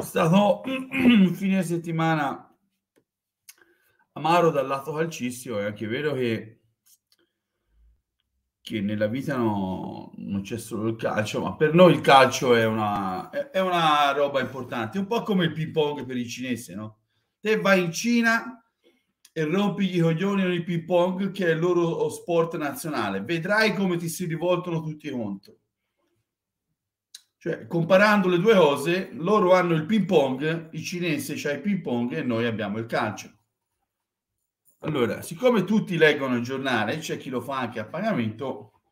È stato un fine settimana amaro dal lato calcistico, è anche vero che, che nella vita no, non c'è solo il calcio, ma per noi il calcio è una, è, una roba importante, un po' come il ping pong per il cinese, no? Te vai in Cina e rompi i coglioni con il ping pong, che è il loro sport nazionale, vedrai come ti si rivoltano tutti contro. Cioè, comparando le due cose, loro hanno il ping pong, i cinesi c'è il ping pong e noi abbiamo il calcio. Allora, siccome tutti leggono il giornale, c'è chi lo fa anche a pagamento,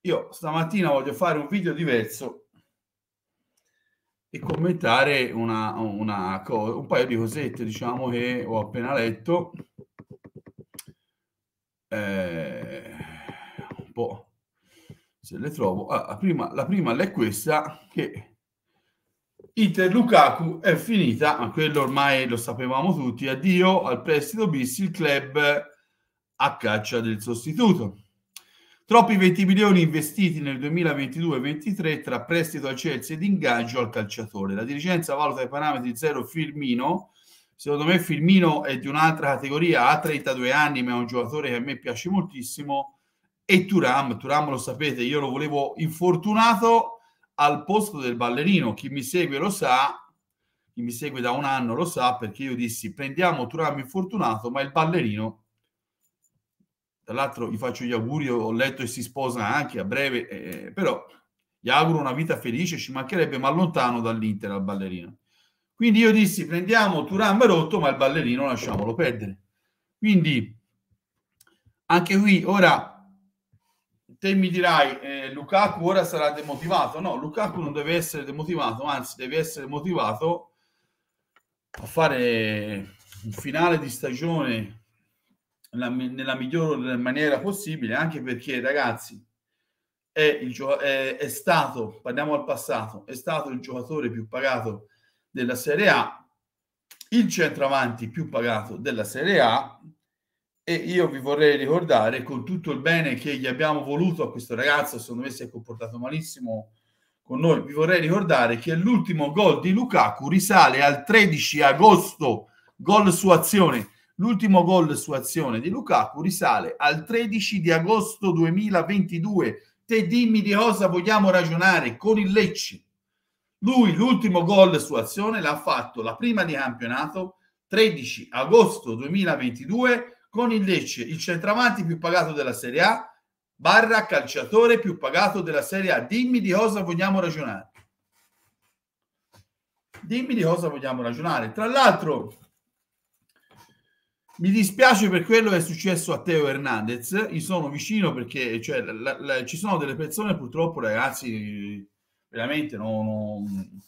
io stamattina voglio fare un video diverso e commentare una, una un paio di cosette, diciamo, che ho appena letto. Eh, un po' se le trovo. Ah, la, prima, la prima è questa che Inter Lukaku è finita, ma quello ormai lo sapevamo tutti, addio al prestito bis, il club a caccia del sostituto. Troppi 20 milioni investiti nel 2022-23 tra prestito al Chelsea ed ingaggio al calciatore. La dirigenza valuta i parametri zero Firmino. Secondo me Firmino è di un'altra categoria, ha 32 anni, ma è un giocatore che a me piace moltissimo e Turam, Turam lo sapete, io lo volevo infortunato al posto del ballerino, chi mi segue lo sa, chi mi segue da un anno lo sa, perché io dissi prendiamo Turam infortunato, ma il ballerino, tra l'altro gli faccio gli auguri, ho letto e si sposa anche a breve, eh, eh però gli auguro una vita felice, ci mancherebbe, ma lontano dall'Inter al ballerino. Quindi io dissi prendiamo Turam rotto, ma il ballerino lasciamolo perdere. Quindi anche qui ora te mi dirai eh, Lukaku ora sarà demotivato. No, Lukaku non deve essere demotivato, anzi deve essere motivato a fare un finale di stagione la, nella migliore maniera possibile, anche perché ragazzi è, il è, è stato, parliamo al passato, è stato il giocatore più pagato della Serie A, il centravanti più pagato della Serie A e io vi vorrei ricordare con tutto il bene che gli abbiamo voluto a questo ragazzo, secondo me si è comportato malissimo con noi, vi vorrei ricordare che l'ultimo gol di Lukaku risale al 13 agosto, gol su azione, l'ultimo gol su azione di Lukaku risale al 13 di agosto 2022, te dimmi di cosa vogliamo ragionare con il Lecci. Lui l'ultimo gol su azione l'ha fatto la prima di campionato, 13 agosto 2022 con il Lecce, il centravanti più pagato della Serie A, barra calciatore più pagato della Serie A. Dimmi di cosa vogliamo ragionare. Dimmi di cosa vogliamo ragionare. Tra l'altro, mi dispiace per quello che è successo a Teo Hernandez, gli sono vicino perché cioè, la, la, ci sono delle persone purtroppo ragazzi veramente non, non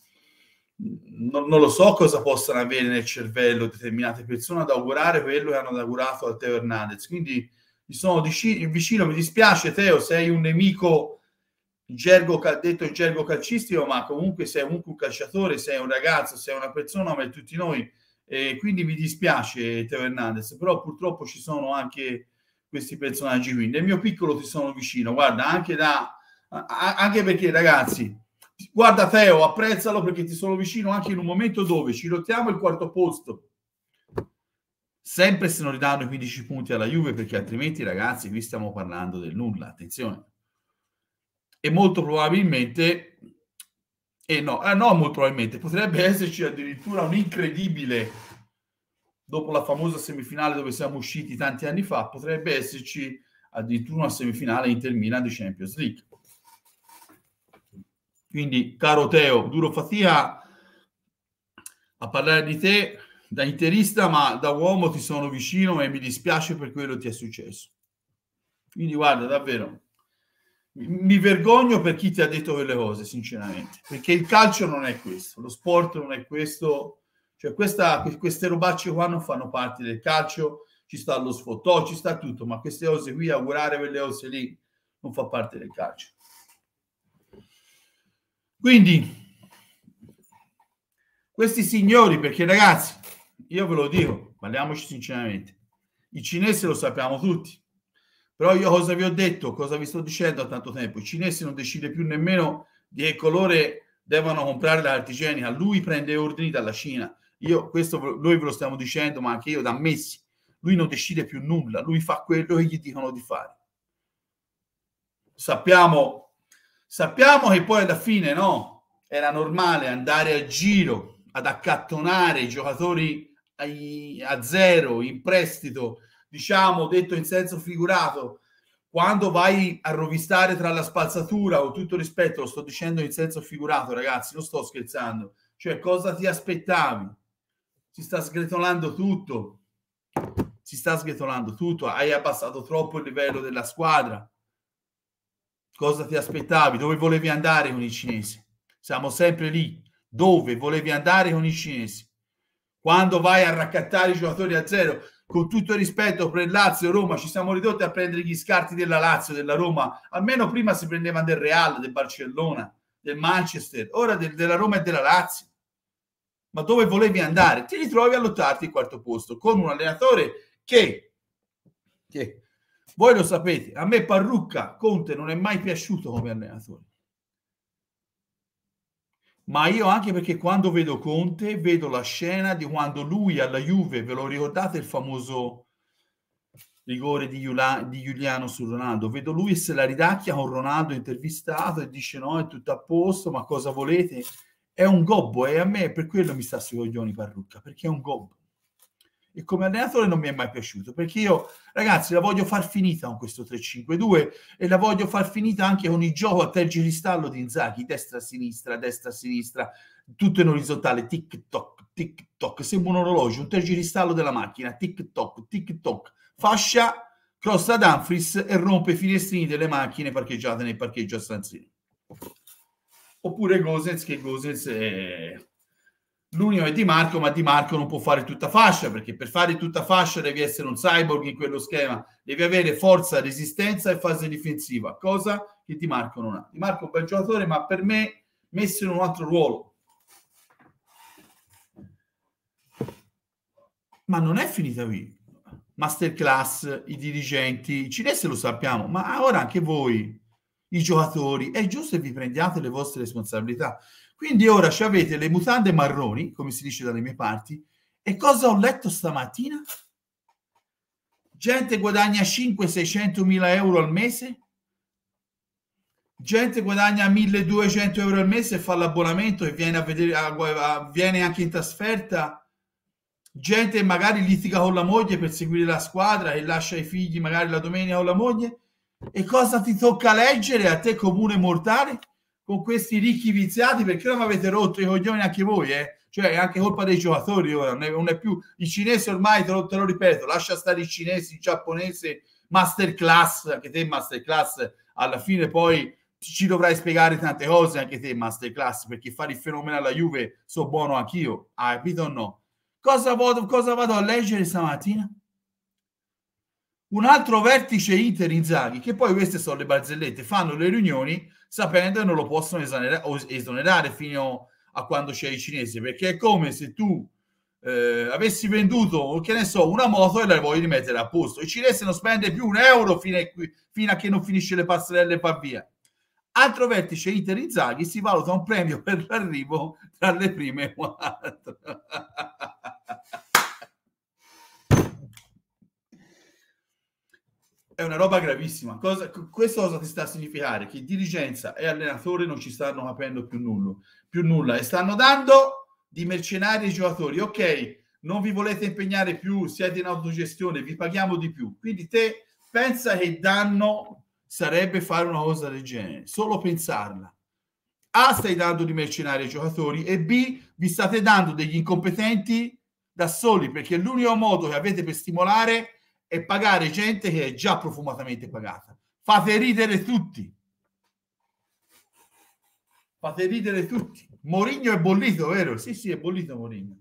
non, non, lo so cosa possano avere nel cervello determinate persone ad augurare quello che hanno augurato a Teo Hernandez. Quindi mi sono vicino, mi dispiace Teo, sei un nemico in gergo, detto in gergo calcistico, ma comunque sei comunque un calciatore, sei un ragazzo, sei una persona come tutti noi. E quindi mi dispiace Teo Hernandez, però purtroppo ci sono anche questi personaggi qui. Nel mio piccolo ti sono vicino, guarda, anche da... Anche perché ragazzi, Guarda Teo, apprezzalo perché ti sono vicino anche in un momento dove ci lottiamo il quarto posto. Sempre se non ridanno i 15 punti alla Juve, perché altrimenti ragazzi qui stiamo parlando del nulla, attenzione. E molto probabilmente, e no, eh no molto probabilmente, potrebbe esserci addirittura un incredibile, dopo la famosa semifinale dove siamo usciti tanti anni fa, potrebbe esserci addirittura una semifinale Inter Milan di Champions League quindi, caro Teo, duro fatica a parlare di te da interista, ma da uomo ti sono vicino e mi dispiace per quello che ti è successo. Quindi, guarda, davvero, mi vergogno per chi ti ha detto quelle cose, sinceramente, perché il calcio non è questo, lo sport non è questo, cioè questa, queste robacce qua non fanno parte del calcio, ci sta lo sfottò, ci sta tutto, ma queste cose qui, augurare quelle cose lì, non fa parte del calcio. Quindi, questi signori, perché ragazzi, io ve lo dico, parliamoci sinceramente, i cinesi lo sappiamo tutti, però io cosa vi ho detto, cosa vi sto dicendo da tanto tempo, i cinesi non decide più nemmeno di che colore devono comprare l'artigianica, lui prende ordini dalla Cina, io questo noi ve lo stiamo dicendo, ma anche io da mesi, lui non decide più nulla, lui fa quello che gli dicono di fare. Sappiamo Sappiamo che poi alla fine no, era normale andare a giro ad accattonare i giocatori a zero in prestito, diciamo detto in senso figurato, quando vai a rovistare tra la spazzatura o tutto rispetto, lo sto dicendo in senso figurato, ragazzi, non sto scherzando. Cioè, cosa ti aspettavi? Si sta sgretolando tutto. Si sta sgretolando tutto, hai abbassato troppo il livello della squadra. Cosa ti aspettavi? Dove volevi andare con i cinesi? Siamo sempre lì. Dove volevi andare con i cinesi? Quando vai a raccattare i giocatori a zero, con tutto il rispetto per il Lazio e Roma, ci siamo ridotti a prendere gli scarti della Lazio, della Roma. Almeno prima si prendevano del Real, del Barcellona, del Manchester, ora del, della Roma e della Lazio. Ma dove volevi andare? Ti ritrovi a lottarti il quarto posto con un allenatore che, che voi lo sapete, a me Parrucca Conte non è mai piaciuto come allenatore. Ma io anche perché quando vedo Conte vedo la scena di quando lui alla Juve, ve lo ricordate il famoso rigore di, Iula, di Giuliano su Ronaldo? Vedo lui se la ridacchia con Ronaldo intervistato e dice no, è tutto a posto, ma cosa volete? È un gobbo e a me per quello mi sta sui coglioni Parrucca, perché è un gobbo e come allenatore non mi è mai piaciuto perché io ragazzi la voglio far finita con questo 3-5-2 e la voglio far finita anche con il gioco a tergiristallo di Inzaghi destra-sinistra, destra-sinistra tutto in orizzontale tic toc, tic toc, sembra un orologio un tergiristallo della macchina, tic toc tic toc, fascia crosta ad e rompe i finestrini delle macchine parcheggiate nel parcheggio a Stanzini oppure Gosens che Gosens è l'unico è Di Marco, ma Di Marco non può fare tutta fascia, perché per fare tutta fascia devi essere un cyborg in quello schema, devi avere forza, resistenza e fase difensiva, cosa che Di Marco non ha. Di Marco è un bel giocatore, ma per me messo in un altro ruolo. Ma non è finita qui. Masterclass, i dirigenti, i cinesi lo sappiamo, ma ora anche voi, i giocatori, è giusto che vi prendiate le vostre responsabilità. Quindi ora ci avete le mutande marroni, come si dice dalle mie parti, e cosa ho letto stamattina? Gente guadagna 5-600 mila euro al mese? Gente guadagna 1200 euro al mese e fa l'abbonamento e viene, a vedere, a, a, viene anche in trasferta? Gente magari litiga con la moglie per seguire la squadra e lascia i figli magari la domenica con la moglie? E cosa ti tocca leggere a te comune mortale? con questi ricchi viziati perché non mi avete rotto i coglioni anche voi, eh? cioè è anche colpa dei giocatori ora, non è più i cinesi ormai, te lo, te lo ripeto, lascia stare i cinesi, i giapponesi, masterclass, anche te masterclass alla fine poi ci dovrai spiegare tante cose anche te masterclass perché fare il fenomeno alla Juve so buono anch'io, hai capito o no? Cosa, vado, cosa vado a leggere stamattina? Un altro vertice Inter Inzaghi, che poi queste sono le barzellette, fanno le riunioni sapendo che non lo possono esonerare, fino a quando c'è i cinesi, perché è come se tu eh, avessi venduto, che ne so, una moto e la voglio rimettere a posto. Il cinese non spende più un euro fino a, fino a che non finisce le passerelle e va via. Altro vertice Inter Inzaghi si valuta un premio per l'arrivo tra le prime quattro. è una roba gravissima. Cosa, questo cosa ti sta a significare? Che dirigenza e allenatore non ci stanno capendo più, nullo, più nulla e stanno dando di mercenari ai giocatori. Ok, non vi volete impegnare più, siete in autogestione, vi paghiamo di più. Quindi te pensa che danno sarebbe fare una cosa del genere, solo pensarla. A, stai dando di mercenari ai giocatori e B, vi state dando degli incompetenti da soli perché l'unico modo che avete per stimolare è e pagare gente che è già profumatamente pagata. Fate ridere tutti. Fate ridere tutti. Morigno è bollito, vero? Sì, sì, è bollito Morigno.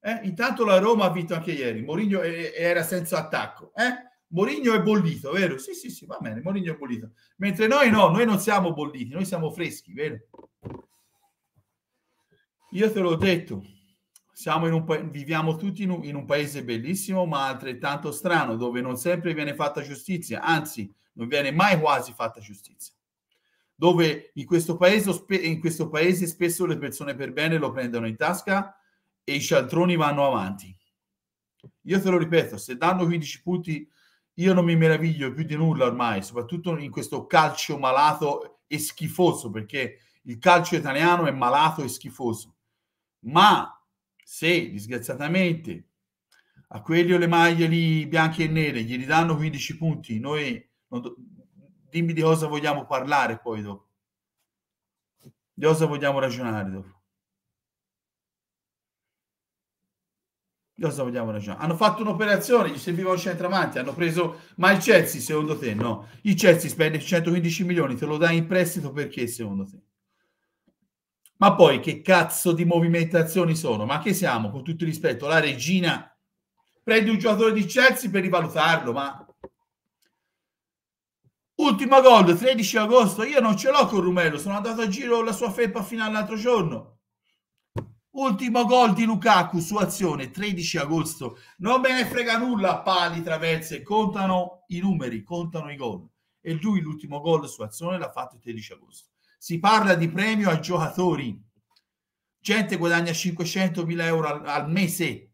Eh? Intanto la Roma ha vinto anche ieri. Morigno eh, eh, era senza attacco. Eh? Morigno è bollito, vero? Sì, sì, sì, va bene, Morigno è bollito. Mentre noi no, noi non siamo bolliti, noi siamo freschi, vero? Io te l'ho detto un pa- viviamo tutti in un, in un paese bellissimo, ma altrettanto strano, dove non sempre viene fatta giustizia, anzi non viene mai quasi fatta giustizia. Dove in questo paese, in questo paese spesso le persone per bene lo prendono in tasca e i cialtroni vanno avanti. Io te lo ripeto, se danno 15 punti io non mi meraviglio più di nulla ormai, soprattutto in questo calcio malato e schifoso, perché il calcio italiano è malato e schifoso. Ma se disgraziatamente a quelli o le maglie lì bianche e nere gli ridanno 15 punti, noi do... dimmi di cosa vogliamo parlare poi dopo. Di cosa vogliamo ragionare dopo? Di cosa vogliamo ragionare? Hanno fatto un'operazione, gli serviva un centravanti, hanno preso... Ma il Chelsea, secondo te, no? Il Chelsea spende 115 milioni, te lo dai in prestito perché, secondo te? Ma poi che cazzo di movimentazioni sono? Ma che siamo, con tutto il rispetto, la regina? Prendi un giocatore di Chelsea per rivalutarlo, ma... Ultimo gol, 13 agosto, io non ce l'ho con Rumelo, sono andato a giro la sua felpa fino all'altro giorno. Ultimo gol di Lukaku su azione, 13 agosto. Non me ne frega nulla, pali traverse, contano i numeri, contano i gol. E lui l'ultimo gol su azione l'ha fatto il 13 agosto si parla di premio a giocatori. Gente guadagna 500 mila euro al, al mese,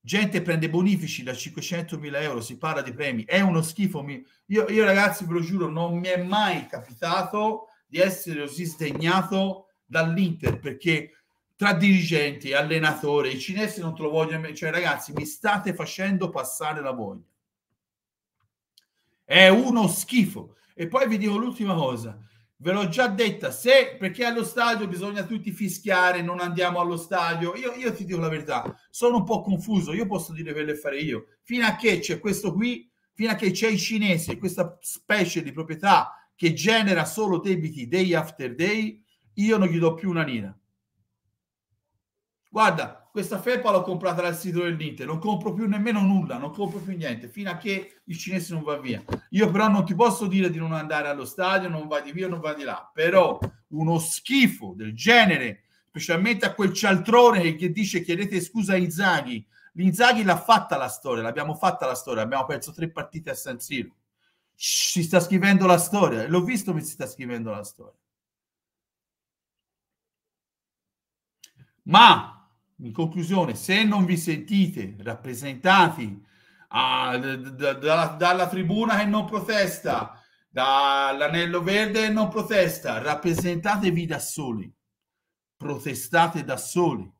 gente prende bonifici da 500 mila euro, si parla di premi, è uno schifo. Io, io ragazzi ve lo giuro, non mi è mai capitato di essere così sdegnato dall'Inter perché tra dirigenti, allenatori, i cinesi non te lo vogliono, cioè ragazzi mi state facendo passare la voglia. È uno schifo. E poi vi dico l'ultima cosa, Ve l'ho già detta, se perché allo stadio bisogna tutti fischiare, non andiamo allo stadio, io, io ti dico la verità, sono un po' confuso, io posso dire quello e fare io, fino a che c'è questo qui, fino a che c'è il cinese, questa specie di proprietà che genera solo debiti day after day, io non gli do più una nina guarda, questa felpa l'ho comprata dal sito dell'Inter, non compro più nemmeno nulla, non compro più niente, fino a che il cinese non va via. Io però non ti posso dire di non andare allo stadio, non vai di via, non vai di là, però uno schifo del genere, specialmente a quel cialtrone che dice chiedete scusa a Inzaghi, l'Inzaghi l'ha fatta la storia, l'abbiamo fatta la storia, abbiamo perso tre partite a San Siro, si sta scrivendo la storia, l'ho visto che si sta scrivendo la storia. Ma in conclusione, se non vi sentite rappresentati ah, d- d- d- dalla tribuna che non protesta, dall'anello verde che non protesta, rappresentatevi da soli, protestate da soli.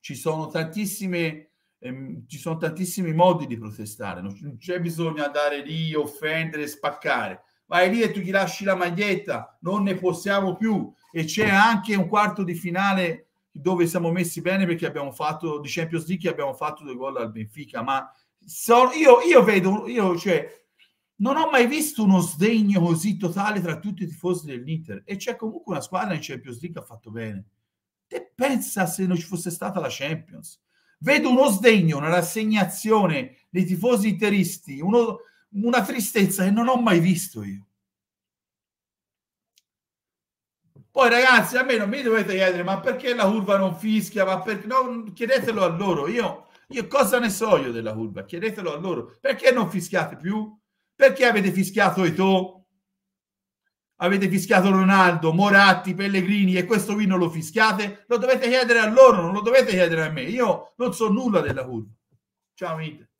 Ci sono tantissime ehm, ci sono tantissimi modi di protestare, non c'è bisogno andare lì, offendere, spaccare. Vai lì e tu gli lasci la maglietta, non ne possiamo più. E c'è anche un quarto di finale dove siamo messi bene perché abbiamo fatto di Champions League abbiamo fatto due gol al Benfica, ma so, io, io, vedo, io cioè, non ho mai visto uno sdegno così totale tra tutti i tifosi dell'Inter e c'è comunque una squadra in Champions League che ha fatto bene. Te pensa se non ci fosse stata la Champions. Vedo uno sdegno, una rassegnazione dei tifosi interisti, uno, una tristezza che non ho mai visto io. Poi ragazzi, a me non mi dovete chiedere ma perché la curva non fischia, ma perché no, chiedetelo a loro. Io, io cosa ne so io della curva? Chiedetelo a loro. Perché non fischiate più? Perché avete fischiato Eto'o? Avete fischiato Ronaldo, Moratti, Pellegrini e questo vino lo fischiate? Lo dovete chiedere a loro, non lo dovete chiedere a me. Io non so nulla della curva. Ciao amici.